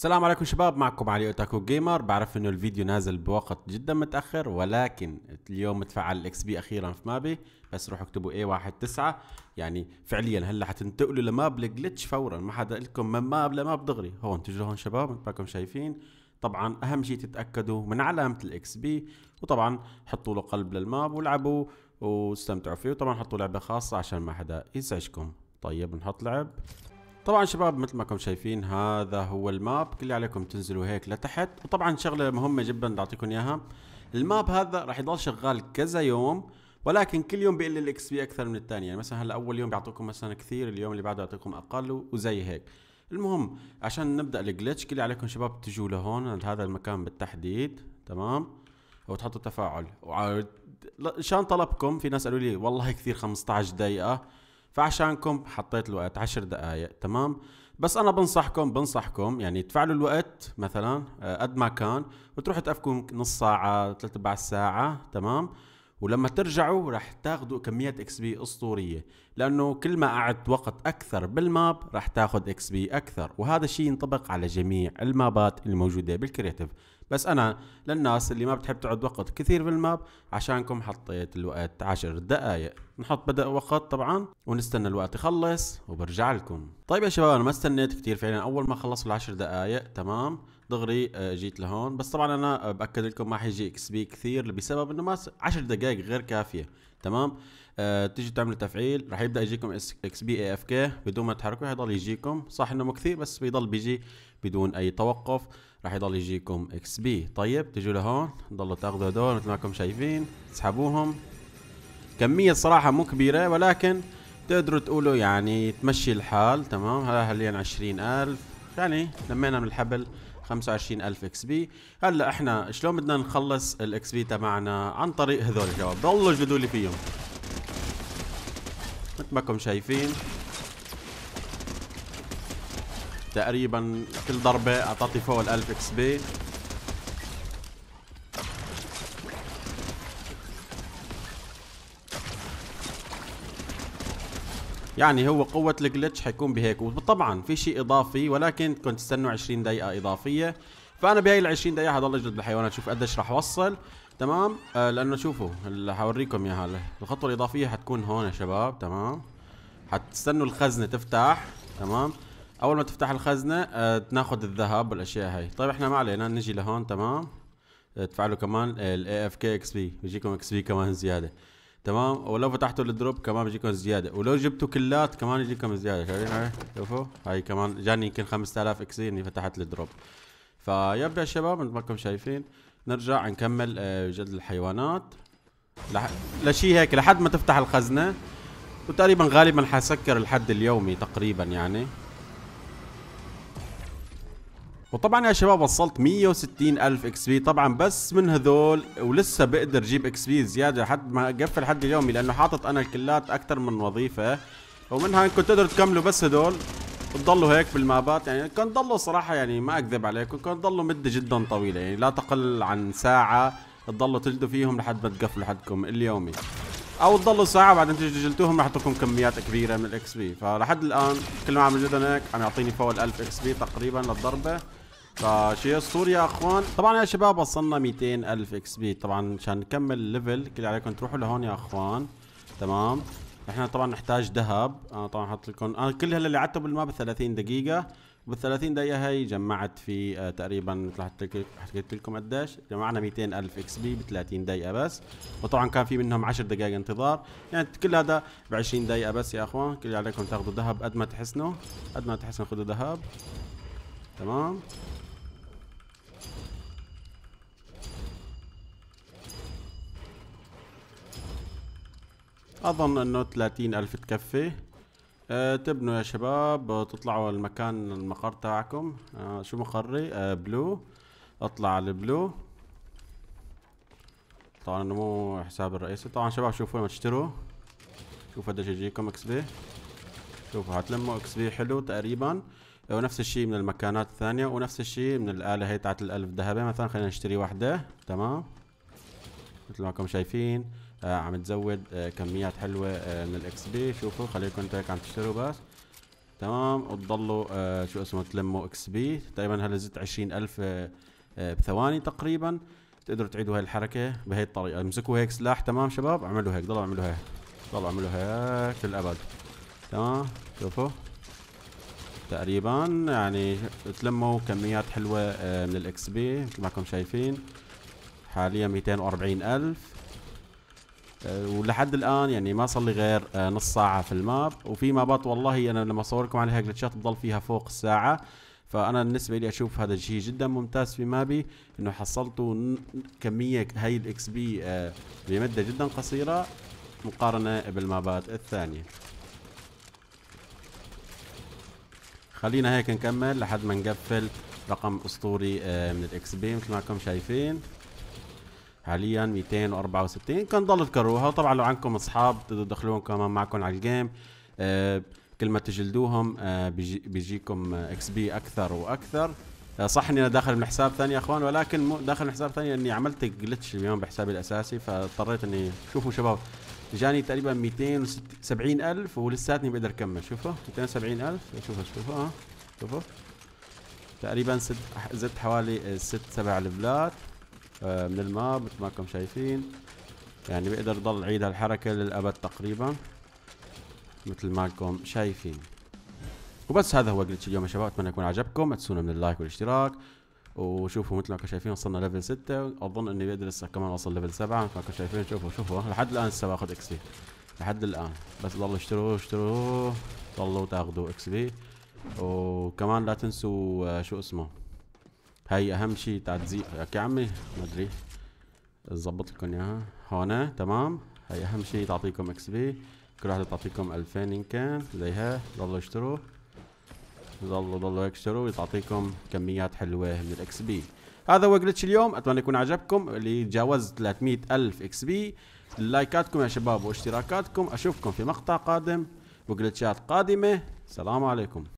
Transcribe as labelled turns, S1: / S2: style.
S1: السلام عليكم شباب معكم علي اوتاكو جيمر بعرف انه الفيديو نازل بوقت جدا متاخر ولكن اليوم تفعل الاكس بي اخيرا في مابي بس روحوا اكتبوا اي 19 يعني فعليا هلا حتنتقلوا لماب الجلتش فورا ما حدا لكم من ماب لماب دغري هون تجوا هون شباب انتم شايفين طبعا اهم شيء تتاكدوا من علامه الاكس بي وطبعا حطوا له قلب للماب والعبوا واستمتعوا فيه وطبعا حطوا لعبه خاصه عشان ما حدا يزعجكم طيب نحط لعب طبعا شباب مثل ما كم شايفين هذا هو الماب كل اللي عليكم تنزلوا هيك لتحت وطبعا شغله مهمه جدا بدي اعطيكم اياها الماب هذا راح يضل شغال كذا يوم ولكن كل يوم بيقل الاكس بي اكثر من الثاني يعني مثلا هلا اول يوم بيعطيكم مثلا كثير اليوم اللي بعده يعطيكم اقل وزي هيك المهم عشان نبدا الجلتش كل اللي عليكم شباب تجوا لهون لهذا المكان بالتحديد تمام وتحطوا تفاعل وعاد شان طلبكم في ناس قالوا لي والله كثير 15 دقيقه فعشانكم حطيت الوقت عشر دقائق تمام بس انا بنصحكم بنصحكم يعني تفعلوا الوقت مثلا آه، قد ما كان وتروحوا تقفكم نص ساعه ثلاث ارباع ساعه تمام ولما ترجعوا رح تاخذوا كميات اكس بي اسطورية لانه كل ما قعدت وقت اكثر بالماب رح تاخذ اكس بي اكثر وهذا الشيء ينطبق على جميع المابات الموجودة بالكرياتيف بس انا للناس اللي ما بتحب تقعد وقت كثير بالماب عشانكم حطيت الوقت عشر دقائق نحط بدأ وقت طبعا ونستنى الوقت يخلص وبرجع لكم طيب يا شباب انا ما استنيت كثير فعلا اول ما خلصوا العشر دقائق تمام دغري آه، جيت لهون بس طبعا انا آه، باكد لكم ما حيجي اكس بي كثير بسبب انه ما 10 دقائق غير كافيه تمام أه تيجي تعملوا تفعيل راح يبدا يجيكم اكس بي اي اف كي بدون ما تحركوا حيضل يجيكم صح انه مو كثير بس بيضل بيجي بدون اي توقف راح يضل يجيكم اكس بي طيب تجوا لهون تضلوا تاخذوا هدول مثل ما انكم شايفين تسحبوهم كميه صراحه مو كبيره ولكن تقدروا تقولوا يعني تمشي الحال تمام هلا حاليا 20000 يعني لمينا من الحبل 25000 اكس بي هلا احنا شلون بدنا نخلص الاكس بي تبعنا عن طريق هذول الشباب ضلوا جلدوا لي فيهم مثل ماكم شايفين تقريبا كل ضربه اعطتي فوق ال1000 اكس بي يعني هو قوة الجلتش حيكون بهيك وطبعا في شيء اضافي ولكن كنت استنوا 20 دقيقة اضافية فانا بهي ال 20 دقيقة حضل اجلد بالحيوانات شوف قديش راح اوصل تمام آه لانه شوفوا اللي حوريكم اياها الخطوة الاضافية حتكون هون يا شباب تمام حتستنوا الخزنة تفتح تمام اول ما تفتح الخزنة آه تناخذ الذهب والاشياء هاي طيب احنا ما علينا نجي لهون تمام تفعلوا كمان الاي اف كي اكس بي بيجيكم اكس بي كمان زيادة تمام ولو فتحتوا الدروب كمان بيجيكم زياده ولو جبتوا كلات كمان يجيكم زياده شايفين هاي شوفوا هاي كمان جاني يمكن 5000 اكس اني فتحت الدروب فيب يا شباب مثل ما انتم شايفين نرجع نكمل آه، جلد الحيوانات لح... لشي هيك لحد ما تفتح الخزنه وتقريبا غالبا حسكر الحد اليومي تقريبا يعني وطبعا يا شباب وصلت 160 الف اكس بي طبعا بس من هذول ولسه بقدر جيب اكس بي زياده لحد ما اقفل حد اليومي لانه حاطط انا الكلات اكثر من وظيفه ومنها انكم تقدروا تكملوا بس هذول وتضلوا هيك بالمابات يعني كان ضلوا صراحه يعني ما اكذب عليكم كان ضلوا مده جدا طويله يعني لا تقل عن ساعه تضلوا تجلدوا فيهم لحد ما تقفلوا حدكم اليومي او تضلوا ساعه بعدين تجوا جلدوهم راح يعطوكم كميات كبيره من الاكس بي فلحد الان كل ما عم جلدهم هيك عم يعطيني فوق ال 1000 اكس بي تقريبا للضربه فشي اسطوري يا اخوان طبعا يا شباب وصلنا 200 الف اكس بي طبعا مشان نكمل الليفل كل عليكم تروحوا لهون يا اخوان تمام احنا طبعا نحتاج ذهب انا طبعا حط لكم انا كل هلا اللي قعدته بالماب 30 دقيقه وبال 30 دقيقه هي جمعت في آه، تقريبا مثل حكيت لكم قديش جمعنا 200 الف اكس بي ب 30 دقيقه بس وطبعا كان في منهم 10 دقائق انتظار يعني كل هذا ب 20 دقيقه بس يا اخوان كل اللي عليكم تاخذوا ذهب قد ما تحسنوا قد ما تحسنوا خذوا ذهب تمام اظن انه 30 الف تكفي أه تبنوا يا شباب تطلعوا المكان المقر تاعكم أه شو مقري أه بلو اطلع على البلو طبعا انه مو حساب الرئيسي طبعا شباب شوفوا وين تشتروا شوفوا قديش يجيكم اكس بي شوفوا هتلموا اكس بي حلو تقريبا آه، ونفس الشيء من المكانات الثانية ونفس الشيء من الآلة هي تاعت الألف ذهبي مثلا خلينا نشتري واحدة تمام مثل ما كم شايفين آه، عم تزود آه، كميات حلوه آه، من الاكس بي شوفوا خليكم انتوا هيك عم تشتروا بس تمام وتضلوا شو اسمه تلموا اكس بي تقريبا هلا زدت 20000 بثواني تقريبا تقدروا تعيدوا هاي الحركه بهي الطريقه امسكوا هيك سلاح تمام شباب اعملوا هيك ضلوا اعملوا هيك ضلوا اعملوا هيك للابد تمام شوفوا تقريبا يعني تلموا كميات حلوه من الاكس بي مثل ما كنتم شايفين حاليا 240000 آه، ولحد الان يعني ما صار لي غير آه، نص ساعه في الماب وفي مابات والله انا لما اصور لكم عليها جلتشات بضل فيها فوق الساعه فانا بالنسبه لي اشوف هذا الشيء جدا ممتاز في مابي انه حصلتوا كميه هاي الاكس آه، بي بمده جدا قصيره مقارنه بالمابات الثانيه خلينا هيك نكمل لحد ما نقفل رقم اسطوري من الاكس بي مثل ما كم شايفين حاليا 264 كان ضل تكروها طبعا لو عندكم اصحاب بتقدروا تدخلوهم كمان معكم على الجيم أه كل ما تجلدوهم أه بيجي بيجيكم آه، اكس بي اكثر واكثر أه صح اني انا داخل من حساب ثاني يا اخوان ولكن مو داخل من حساب ثاني اني عملت جلتش اليوم بحسابي الاساسي فاضطريت اني شوفوا شباب جاني تقريبا 270 الف ولساتني بقدر اكمل شوفوا 270 الف شوفوا شوفوا اه شوفوا تقريبا زدت حوالي آه، ست سبع لفلات آه، من الماب مثل ما راكم شايفين يعني بقدر ضل عيد هالحركة للأبد تقريبا مثل ما راكم شايفين وبس هذا هو جلتش اليوم يا شباب اتمنى يكون عجبكم ما تنسونا من اللايك والاشتراك وشوفوا مثل ما كنتم شايفين وصلنا ليفل 6 اظن اني بقدر لسه كمان اوصل ليفل 7 مثل ما كنتم شايفين شوفوا شوفوا لحد الان لسه باخذ اكس بي لحد الان بس ضلوا اشتروا اشتروا ضلوا تاخذوا اكس بي وكمان لا تنسوا آه، شو اسمه هاي اهم شيء تعتزيق ياك يا عمي ما ادري ظبط لكم اياها هون تمام هاي اهم شيء تعطيكم اكس بي كل واحده تعطيكم 2000 ان كان زيها ضلوا اشتروا ضلوا ضلوا هيك اشتروا وتعطيكم كميات حلوه من الاكس بي هذا هو جلتش اليوم اتمنى يكون عجبكم اللي تجاوز 300 الف اكس بي لايكاتكم يا شباب واشتراكاتكم اشوفكم في مقطع قادم وجلتشات قادمه سلام عليكم